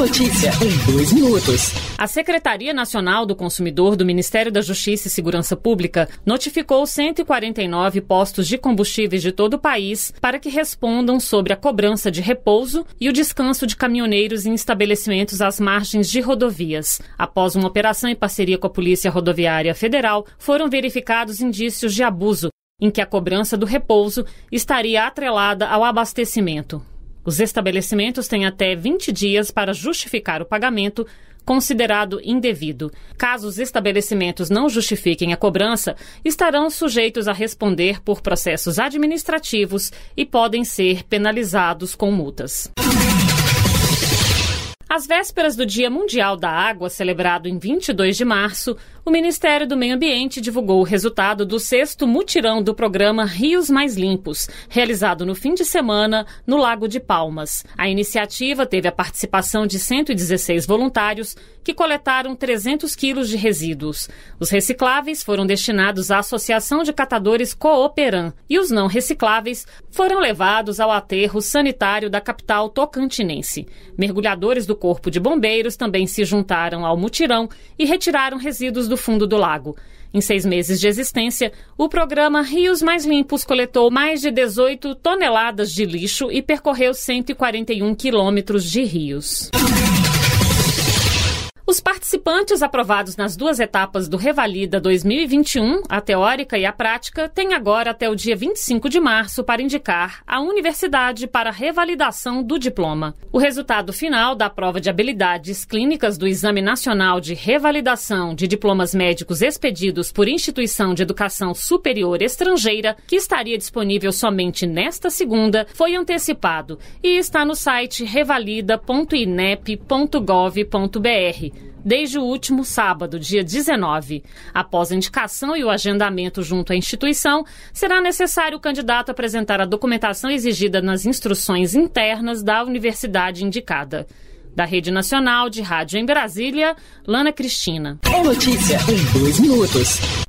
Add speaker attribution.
Speaker 1: notícia em dois minutos. A Secretaria Nacional do Consumidor do Ministério da Justiça e Segurança Pública notificou 149 postos de combustíveis de todo o país para que respondam sobre a cobrança de repouso e o descanso de caminhoneiros em estabelecimentos às margens de rodovias. Após uma operação em parceria com a Polícia Rodoviária Federal, foram verificados indícios de abuso em que a cobrança do repouso estaria atrelada ao abastecimento. Os estabelecimentos têm até 20 dias para justificar o pagamento considerado indevido. Caso os estabelecimentos não justifiquem a cobrança, estarão sujeitos a responder por processos administrativos e podem ser penalizados com multas. Às vésperas do Dia Mundial da Água, celebrado em 22 de março, o Ministério do Meio Ambiente divulgou o resultado do sexto mutirão do programa Rios Mais Limpos, realizado no fim de semana no Lago de Palmas. A iniciativa teve a participação de 116 voluntários que coletaram 300 quilos de resíduos. Os recicláveis foram destinados à Associação de Catadores Cooperan e os não recicláveis foram levados ao aterro sanitário da capital tocantinense. Mergulhadores do Corpo de Bombeiros também se juntaram ao mutirão e retiraram resíduos do fundo do lago. Em seis meses de existência, o programa Rios Mais Limpos coletou mais de 18 toneladas de lixo e percorreu 141 quilômetros de rios. Os participantes aprovados nas duas etapas do Revalida 2021, a teórica e a prática, têm agora até o dia 25 de março para indicar a universidade para a revalidação do diploma. O resultado final da prova de habilidades clínicas do Exame Nacional de Revalidação de Diplomas Médicos expedidos por instituição de educação superior estrangeira, que estaria disponível somente nesta segunda, foi antecipado e está no site revalida.inep.gov.br desde o último sábado, dia 19. Após a indicação e o agendamento junto à instituição, será necessário o candidato apresentar a documentação exigida nas instruções internas da universidade indicada. Da Rede Nacional de Rádio em Brasília, Lana Cristina. É notícia em dois minutos.